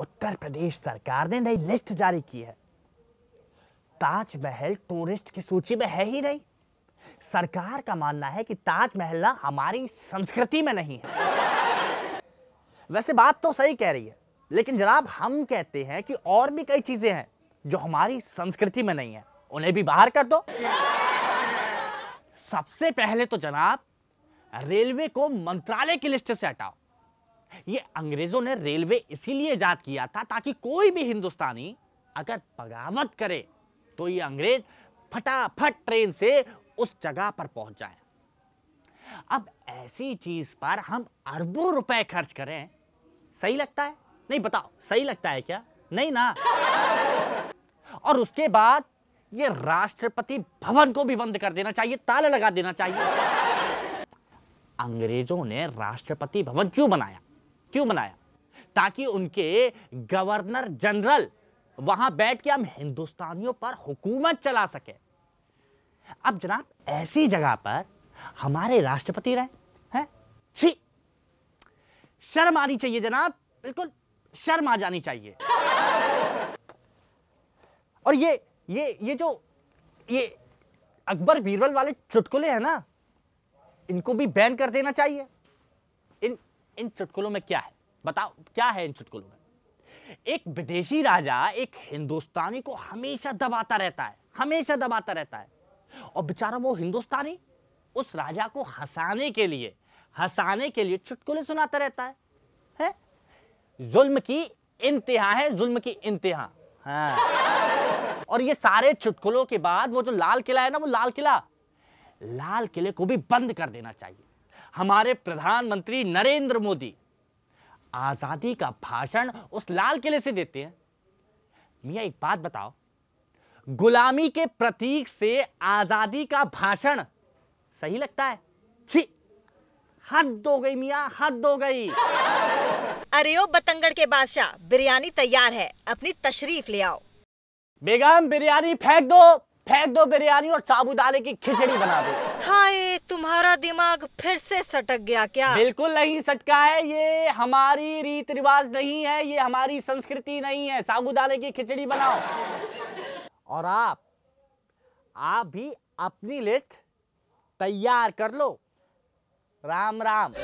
उत्तर प्रदेश सरकार ने नई लिस्ट जारी की है ताजमहल टूरिस्ट की सूची में है ही नहीं सरकार का मानना है कि ताजमहल ना हमारी संस्कृति में नहीं है वैसे बात तो सही कह रही है लेकिन जनाब हम कहते हैं कि और भी कई चीजें हैं जो हमारी संस्कृति में नहीं है उन्हें भी बाहर कर दो सबसे पहले तो जनाब रेलवे को मंत्रालय की लिस्ट से हटाओ ये अंग्रेजों ने रेलवे इसीलिए जात किया था ताकि कोई भी हिंदुस्तानी अगर बगावत करे तो ये अंग्रेज फटाफट ट्रेन से उस जगह पर पहुंच जाए अब ऐसी चीज पर हम अरबों रुपए खर्च करें सही लगता है नहीं बताओ सही लगता है क्या नहीं ना और उसके बाद ये राष्ट्रपति भवन को भी बंद कर देना चाहिए ताला लगा देना चाहिए अंग्रेजों ने राष्ट्रपति भवन क्यों बनाया क्यों बनाया ताकि उनके गवर्नर जनरल वहां बैठ के हम हिंदुस्तानियों पर हुकूमत चला सके अब जनाब ऐसी जगह पर हमारे राष्ट्रपति रहे हैं छी शर्म आनी चाहिए जनाब बिल्कुल शर्म आ जानी चाहिए और ये ये ये जो ये अकबर बीरबल वाले चुटकुले हैं ना इनको भी बैन कर देना चाहिए इन इन चुटकुलों में क्या है बताओ क्या है इन चुटकुलों में एक विदेशी राजा एक हिंदुस्तानी को हमेशा दबाता रहता है हमेशा दबाता रहता है और बेचारा वो हिंदुस्तानी उस राजा को हंसाने के लिए हंसाने के लिए चुटकुले सुनाता रहता है, है? जुल्म की इंतहा है जुल्म की इंतहा हाँ। और ये सारे चुटकुलों के बाद वो जो लाल किला है ना वो लाल किला लाल किले को भी बंद कर देना चाहिए हमारे प्रधानमंत्री नरेंद्र मोदी आजादी का भाषण उस लाल किले से देते हैं मिया एक बात बताओ गुलामी के प्रतीक से आजादी का भाषण सही लगता है छी हद हो गई मिया हद हो गई अरे ओ बतंगड़ के बादशाह बिरयानी तैयार है अपनी तशरीफ ले आओ बेगम बिरयानी फेंक दो फेंक दो बिरयानी और साबुदाने की खिचड़ी बना दो हाय दिमाग फिर से सटक गया क्या बिल्कुल नहीं सटका है ये हमारी रीत रिवाज नहीं है ये हमारी संस्कृति नहीं है साबुदाने की खिचड़ी बनाओ और आप आप भी अपनी लिस्ट तैयार कर लो राम राम